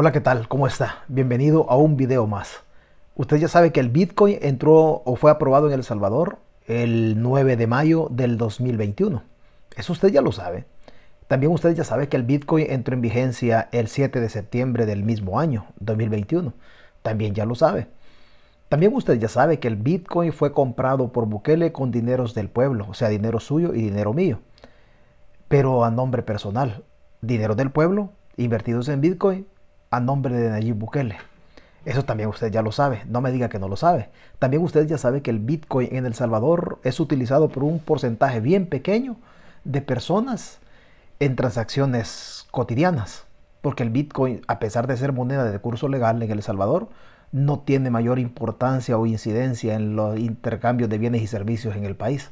Hola, ¿qué tal? ¿Cómo está? Bienvenido a un video más. Usted ya sabe que el Bitcoin entró o fue aprobado en El Salvador el 9 de mayo del 2021. Eso usted ya lo sabe. También usted ya sabe que el Bitcoin entró en vigencia el 7 de septiembre del mismo año, 2021. También ya lo sabe. También usted ya sabe que el Bitcoin fue comprado por Bukele con dineros del pueblo, o sea, dinero suyo y dinero mío. Pero a nombre personal, dinero del pueblo invertidos en Bitcoin a nombre de Nayib Bukele. Eso también usted ya lo sabe, no me diga que no lo sabe. También usted ya sabe que el Bitcoin en El Salvador es utilizado por un porcentaje bien pequeño de personas en transacciones cotidianas, porque el Bitcoin, a pesar de ser moneda de curso legal en El Salvador, no tiene mayor importancia o incidencia en los intercambios de bienes y servicios en el país.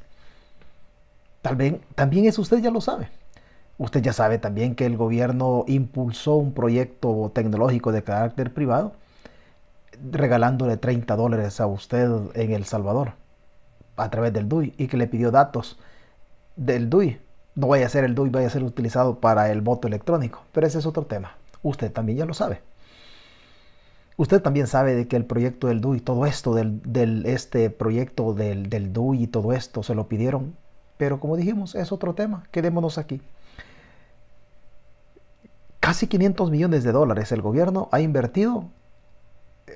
Tal vez, también eso usted ya lo sabe. Usted ya sabe también que el gobierno impulsó un proyecto tecnológico de carácter privado regalándole 30 dólares a usted en El Salvador a través del DUI y que le pidió datos del DUI. No vaya a ser el DUI, vaya a ser utilizado para el voto electrónico, pero ese es otro tema. Usted también ya lo sabe. Usted también sabe de que el proyecto del DUI, todo esto del, este proyecto del, del DUI y todo esto se lo pidieron. Pero como dijimos, es otro tema. Quedémonos aquí. Casi 500 millones de dólares el gobierno ha invertido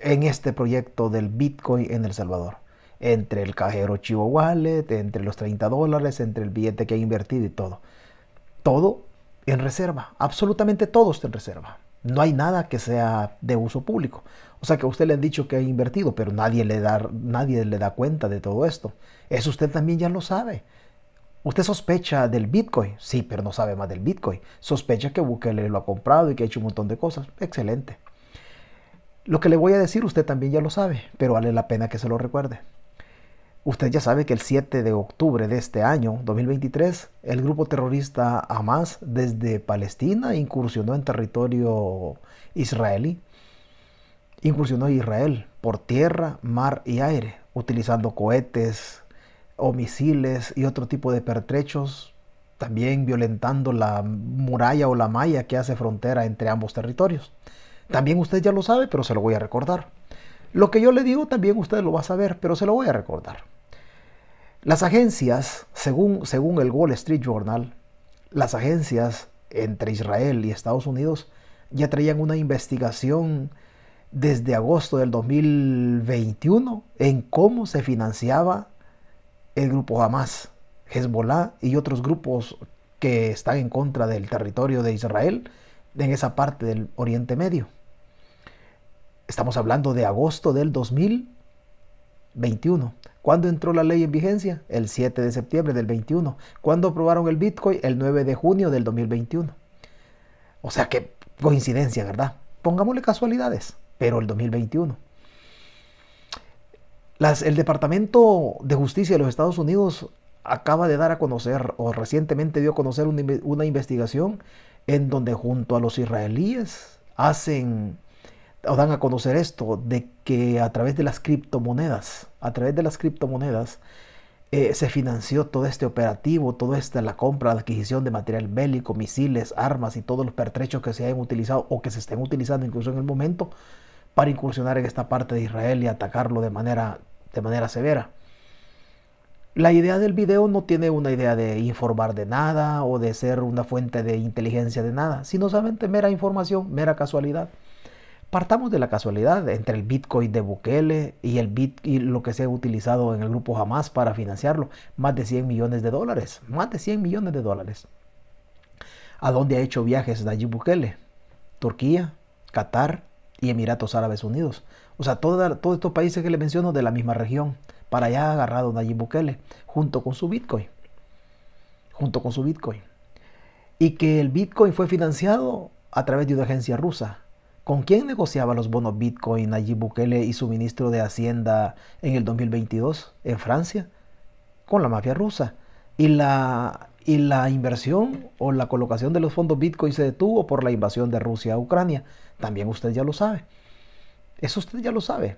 en este proyecto del Bitcoin en El Salvador. Entre el cajero Chivo Wallet, entre los 30 dólares, entre el billete que ha invertido y todo. Todo en reserva, absolutamente todo está en reserva. No hay nada que sea de uso público. O sea que a usted le han dicho que ha invertido, pero nadie le da, nadie le da cuenta de todo esto. Eso usted también ya lo sabe. Usted sospecha del Bitcoin, sí, pero no sabe más del Bitcoin. Sospecha que Bukele lo ha comprado y que ha hecho un montón de cosas. Excelente. Lo que le voy a decir usted también ya lo sabe, pero vale la pena que se lo recuerde. Usted ya sabe que el 7 de octubre de este año, 2023, el grupo terrorista Hamas desde Palestina incursionó en territorio israelí. Incursionó Israel por tierra, mar y aire, utilizando cohetes, o misiles y otro tipo de pertrechos, también violentando la muralla o la malla que hace frontera entre ambos territorios. También usted ya lo sabe, pero se lo voy a recordar. Lo que yo le digo también usted lo va a saber, pero se lo voy a recordar. Las agencias, según, según el Wall Street Journal, las agencias entre Israel y Estados Unidos ya traían una investigación desde agosto del 2021 en cómo se financiaba el grupo Hamas, Hezbollah y otros grupos que están en contra del territorio de Israel en esa parte del Oriente Medio. Estamos hablando de agosto del 2021. ¿Cuándo entró la ley en vigencia? El 7 de septiembre del 21. ¿Cuándo aprobaron el Bitcoin? El 9 de junio del 2021. O sea, que coincidencia, ¿verdad? Pongámosle casualidades, pero el 2021 el Departamento de Justicia de los Estados Unidos acaba de dar a conocer o recientemente dio a conocer una, investigación en donde junto a los israelíes hacen o dan a conocer esto de que a través de las criptomonedas, a través de las criptomonedas eh, se financió todo este operativo, toda esta la compra, adquisición de material bélico, misiles, armas y todos los pertrechos que se hayan utilizado o que se estén utilizando incluso en el momento para incursionar en esta parte de Israel y atacarlo de manera de manera severa. La idea del video no tiene una idea de informar de nada o de ser una fuente de inteligencia de nada, sino solamente mera información, mera casualidad. Partamos de la casualidad entre el Bitcoin de Bukele y, el lo que se ha utilizado en el grupo Hamas para financiarlo, más de 100 millones de dólares, más de 100 millones de dólares. ¿A dónde ha hecho viajes allí Bukele? Turquía, Qatar, y Emiratos Árabes Unidos. O sea, todos estos países que le menciono de la misma región. Para allá ha agarrado Nayib Bukele, junto con su Bitcoin. Junto con su Bitcoin. Y que el Bitcoin fue financiado a través de una agencia rusa. ¿Con quién negociaba los bonos Bitcoin Nayib Bukele y su ministro de Hacienda en el 2022 en Francia? Con la mafia rusa. Y la y la inversión o la colocación de los fondos Bitcoin se detuvo por la invasión de Rusia a Ucrania. También usted ya lo sabe. Eso usted ya lo sabe.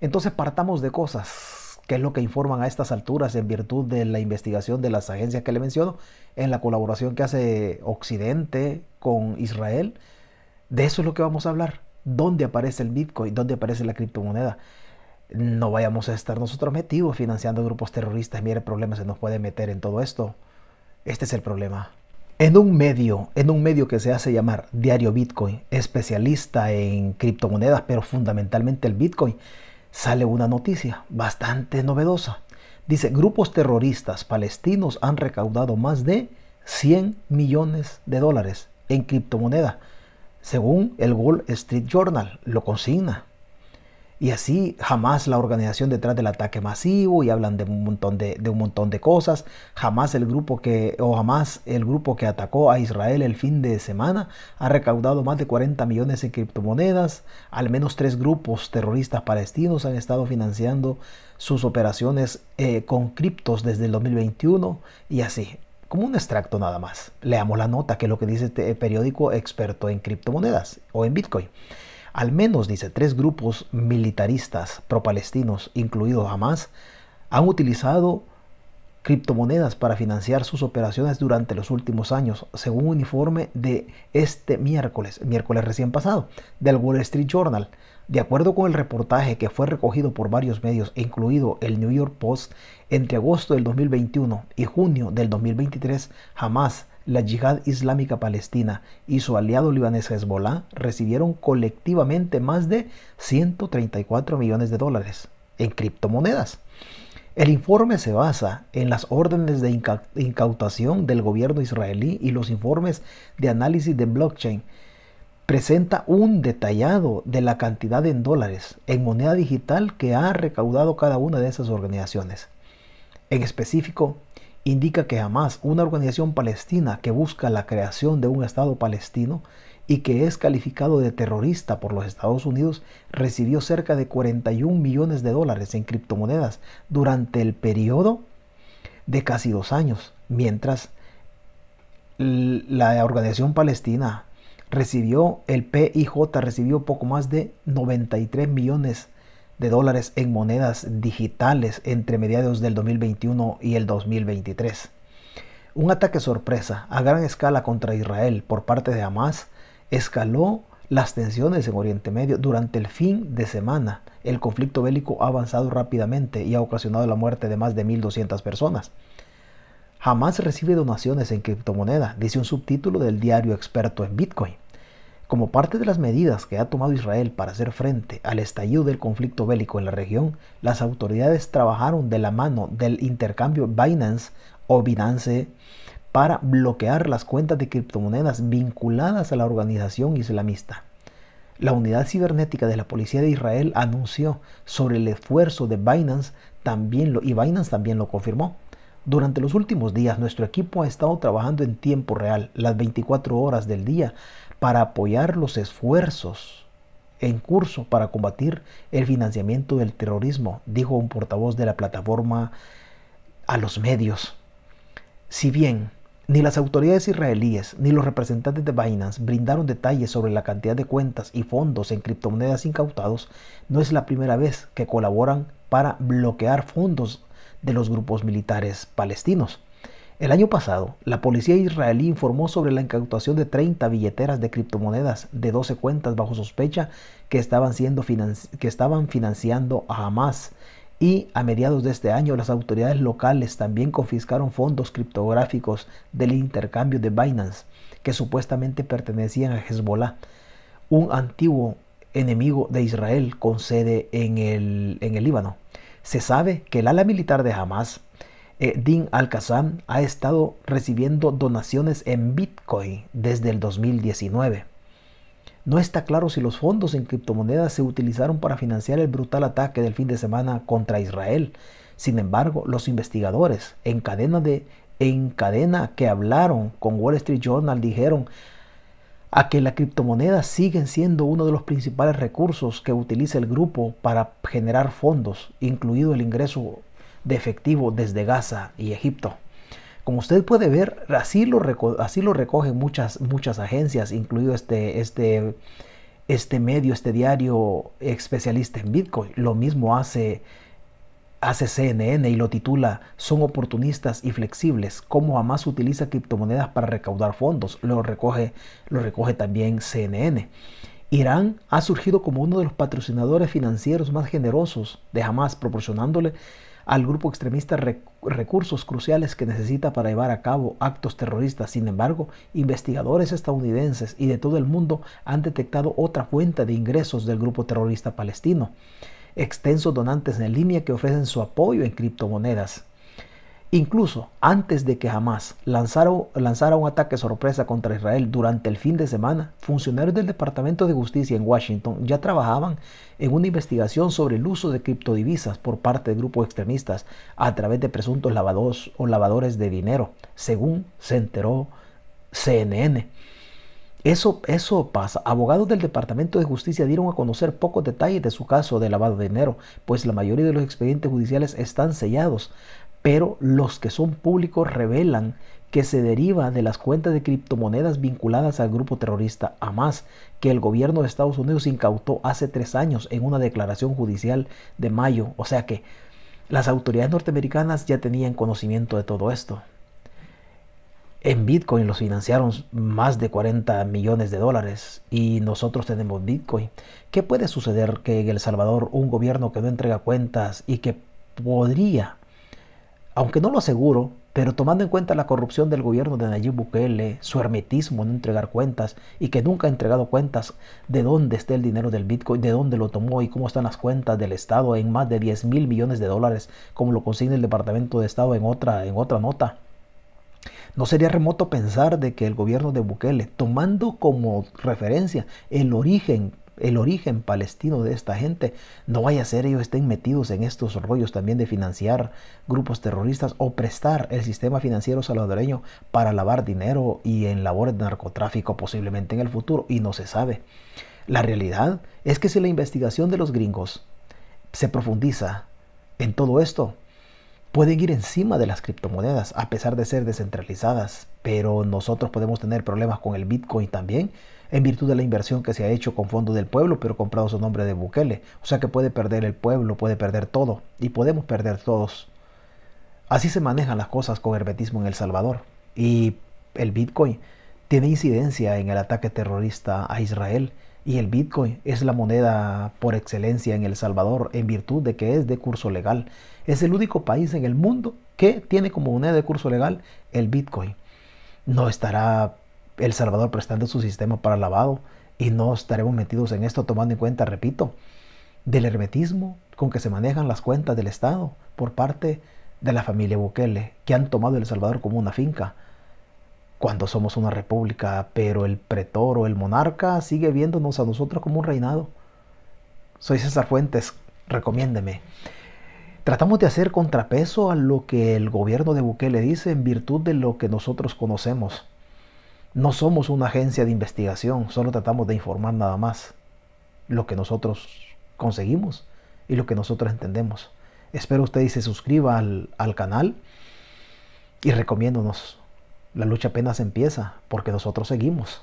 Entonces partamos de cosas, que es lo que informan a estas alturas en virtud de la investigación de las agencias que le menciono, en la colaboración que hace Occidente con Israel. De eso es lo que vamos a hablar. ¿Dónde aparece el Bitcoin? ¿Dónde aparece la criptomoneda? No vayamos a estar nosotros metidos financiando grupos terroristas. Mire, el problema se nos puede meter en todo esto. Este es el problema. En un medio, en un medio que se hace llamar Diario Bitcoin, especialista en criptomonedas, pero fundamentalmente el Bitcoin, sale una noticia bastante novedosa. Dice, grupos terroristas palestinos han recaudado más de 100 millones de dólares en criptomonedas, según el Wall Street Journal, lo consigna. Y así jamás la organización detrás del ataque masivo y hablan de un montón de, un montón de cosas. Jamás el grupo que o jamás el grupo que atacó a Israel el fin de semana ha recaudado más de 40 millones en criptomonedas. Al menos tres grupos terroristas palestinos han estado financiando sus operaciones eh, con criptos desde el 2021 y así. Como un extracto nada más. Leamos la nota que es lo que dice este periódico experto en criptomonedas o en Bitcoin. Al menos, dice, tres grupos militaristas pro-palestinos, incluido Hamas, han utilizado criptomonedas para financiar sus operaciones durante los últimos años, según un informe de este miércoles, miércoles recién pasado, del Wall Street Journal. De acuerdo con el reportaje que fue recogido por varios medios, incluido el New York Post, entre agosto del 2021 y junio del 2023, Hamas la Yihad Islámica Palestina y su aliado libanés Hezbollah recibieron colectivamente más de 134 millones de dólares en criptomonedas. El informe se basa en las órdenes de incautación del gobierno israelí y los informes de análisis de blockchain. Presenta un detallado de la cantidad en dólares en moneda digital que ha recaudado cada una de esas organizaciones. En específico, indica que jamás una organización palestina que busca la creación de un Estado palestino y que es calificado de terrorista por los Estados Unidos recibió cerca de 41 millones de dólares en criptomonedas durante el periodo de casi dos años, mientras la organización palestina recibió, el PIJ recibió poco más de 93 millones de dólares en monedas digitales entre mediados del 2021 y el 2023. Un ataque sorpresa a gran escala contra Israel por parte de Hamas escaló las tensiones en Oriente Medio durante el fin de semana. El conflicto bélico ha avanzado rápidamente y ha ocasionado la muerte de más de 1.200 personas. Hamas recibe donaciones en criptomoneda dice un subtítulo del diario experto en Bitcoin. Como parte de las medidas que ha tomado Israel para hacer frente al estallido del conflicto bélico en la región, las autoridades trabajaron de la mano del intercambio Binance o Binance para bloquear las cuentas de criptomonedas vinculadas a la organización islamista. La unidad cibernética de la Policía de Israel anunció sobre el esfuerzo de Binance también y Binance también lo confirmó. Durante los últimos días, nuestro equipo ha estado trabajando en tiempo real, las 24 horas del día, para apoyar los esfuerzos en curso para combatir el financiamiento del terrorismo, dijo un portavoz de la plataforma a los medios. Si bien ni las autoridades israelíes ni los representantes de Binance brindaron detalles sobre la cantidad de cuentas y fondos en criptomonedas incautados, no es la primera vez que colaboran para bloquear fondos de los grupos militares palestinos. El año pasado, la policía israelí informó sobre la incautación de 30 billeteras de criptomonedas de 12 cuentas bajo sospecha que estaban, siendo que estaban financiando a Hamas. Y a mediados de este año, las autoridades locales también confiscaron fondos criptográficos del intercambio de Binance, que supuestamente pertenecían a Hezbollah, un antiguo enemigo de Israel con sede en el, en el Líbano. Se sabe que el ala militar de Hamas eh, Dean Al-Qassam ha estado recibiendo donaciones en Bitcoin desde el 2019. No está claro si los fondos en criptomonedas se utilizaron para financiar el brutal ataque del fin de semana contra Israel. Sin embargo, los investigadores en cadena, de, en cadena que hablaron con Wall Street Journal dijeron a que las criptomonedas siguen siendo uno de los principales recursos que utiliza el grupo para generar fondos, incluido el ingreso de efectivo desde Gaza y Egipto. Como usted puede ver, así lo, recogen muchas, muchas agencias, incluido este, este, este medio, este diario especialista en Bitcoin. Lo mismo hace, hace CNN y lo titula Son oportunistas y flexibles, cómo jamás utiliza criptomonedas para recaudar fondos. Lo recoge, lo recoge también CNN. Irán ha surgido como uno de los patrocinadores financieros más generosos de Hamas, proporcionándole al grupo extremista recursos cruciales que necesita para llevar a cabo actos terroristas. Sin embargo, investigadores estadounidenses y de todo el mundo han detectado otra fuente de ingresos del grupo terrorista palestino. Extensos donantes en línea que ofrecen su apoyo en criptomonedas. Incluso antes de que jamás lanzara, un ataque sorpresa contra Israel durante el fin de semana, funcionarios del Departamento de Justicia en Washington ya trabajaban en una investigación sobre el uso de criptodivisas por parte de grupos extremistas a través de presuntos lavadores o lavadores de dinero, según se enteró CNN. Eso, eso pasa. Abogados del Departamento de Justicia dieron a conocer pocos detalles de su caso de lavado de dinero, pues la mayoría de los expedientes judiciales están sellados pero los que son públicos revelan que se deriva de las cuentas de criptomonedas vinculadas al grupo terrorista Hamas, que el gobierno de Estados Unidos incautó hace tres años en una declaración judicial de mayo. O sea que las autoridades norteamericanas ya tenían conocimiento de todo esto. En Bitcoin los financiaron más de 40 millones de dólares y nosotros tenemos Bitcoin. ¿Qué puede suceder que en El Salvador un gobierno que no entrega cuentas y que podría aunque no lo aseguro, pero tomando en cuenta la corrupción del gobierno de Nayib Bukele, su hermetismo en entregar cuentas y que nunca ha entregado cuentas de dónde está el dinero del Bitcoin, de dónde lo tomó y cómo están las cuentas del Estado en más de 10 mil millones de dólares, como lo consigue el Departamento de Estado en otra, en otra nota. No sería remoto pensar de que el gobierno de Bukele, tomando como referencia el origen el origen palestino de esta gente. No vaya a ser ellos estén metidos en estos rollos también de financiar grupos terroristas o prestar el sistema financiero salvadoreño para lavar dinero y en labores de narcotráfico posiblemente en el futuro y no se sabe. La realidad es que si la investigación de los gringos se profundiza en todo esto, pueden ir encima de las criptomonedas a pesar de ser descentralizadas, pero nosotros podemos tener problemas con el Bitcoin también en virtud de la inversión que se ha hecho con fondos del pueblo, pero comprado su nombre de Bukele. O sea que puede perder el pueblo, puede perder todo y podemos perder todos. Así se manejan las cosas con hermetismo en El Salvador. Y el Bitcoin tiene incidencia en el ataque terrorista a Israel. Y el Bitcoin es la moneda por excelencia en El Salvador en virtud de que es de curso legal. Es el único país en el mundo que tiene como moneda de curso legal el Bitcoin. No estará el Salvador prestando su sistema para lavado y no estaremos metidos en esto tomando en cuenta, repito, del hermetismo con que se manejan las cuentas del Estado por parte de la familia Bukele, que han tomado El Salvador como una finca, cuando somos una república, pero el pretor o el monarca sigue viéndonos a nosotros como un reinado. Soy César Fuentes, recomiéndeme. Tratamos de hacer contrapeso a lo que el gobierno de Bukele dice en virtud de lo que nosotros conocemos no somos una agencia de investigación, solo tratamos de informar nada más lo que nosotros conseguimos y lo que nosotros entendemos. Espero ustedes se suscriba al, al canal y recomiéndonos. La lucha apenas empieza porque nosotros seguimos.